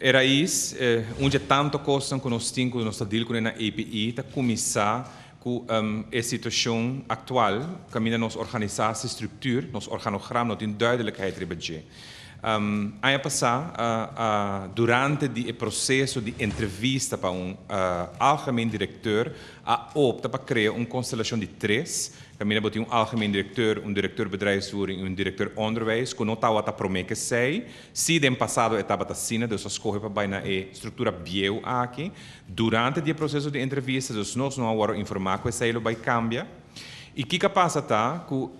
Erais, eh, onde tanto costam que nós temos, nós estamos na API, tá começar com um, a situação atual, caminha nossa organização, estrutura, nos organograma, não tem duidelijkheid budget. Um, ano passado, uh, uh, durante o processo de entrevista para um uh, algemeen diretor, a opta para criar uma constelação de três. Também tem um algemeen diretor, um diretor de bedrijfsvoering e um diretor de onderwijs, que não está a prometer sei. Se no passado estava assim, então coisas para baina e estrutura bio aqui. Durante o processo eh, de entrevista, então nós não vamos informar que sei, ele vai cambiar. E o que passa está que uh,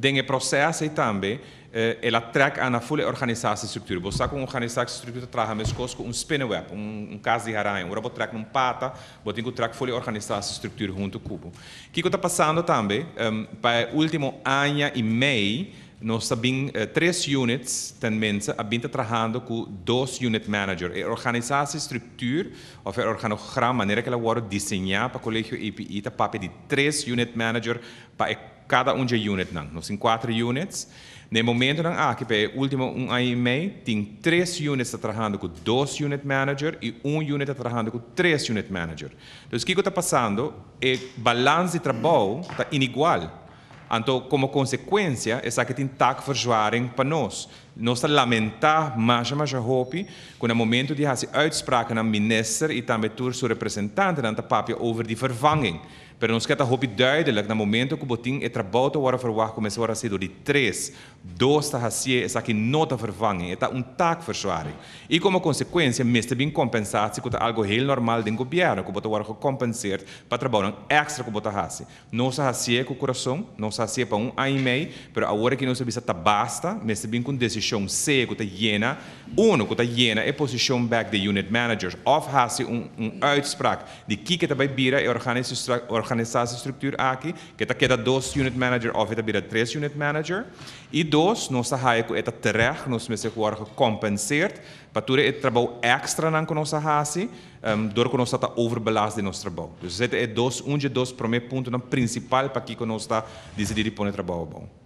tem processo também, eh, ela trak ana fule organisatiestructuur. Bosta com a mesma coisa com um spin um, um caso de aranha. Ora botrak num pata, botingo trak fule estrutura junto com o cubo. O que está passando também, um, ehm, para último ano e meio, nós temos eh, três units, ten mensen, abinta trabajando com dois unit manager. A organisatiestructuur, of het a maneira que ela wordt desenhada para o colégio IPI, está papel de três unit manager para cada um unit nang, nós temos quatro units. No momento nang AKP, ah, último um ano e meio, tem três units tá trabalhando com dois unit manager e um unit está trabalhando com três unit manager. Então, o que está passando é balanço de trabalho está inigual. Então, como consequência, essa que tem tac verjoarem para nós nossa lamentar mais mas já hopi quando é momento de fazer uitspraken aan minister e também tour seu representante dan papia over die vervanging pero nós quer hopi duidelijk na momento que botin e trabalho ora verwacht começou ora sido de três dois ta hasie essa que nota vervanging eta um taak verzwaring e como consequência miste bin compensatie com algo heel normal den governo que botou ora compensar para trabalhar extra que botou hasie nossa hasie com coração nossa hasie para um ano e meio pero agora que nós bisa tá basta miste bin com decisão posição C, que está Uno, que está hiena, é e posição back de unit managers. Of haast um, um uitspraak die kieket bij bira e organisatiestructuur aqui, que está queda dos unit manager of eta bira tres unit manager. E dois, nós está haeco eta terech, nós me se compenseert, patura et trabalho extra nan com nossa hasi, um, ehm, door que nós está overbelast de nosso trabalho. Dus então, é dos, um de dois, primeiro ponto, principal para que nós está decidir pôr trabalho bom.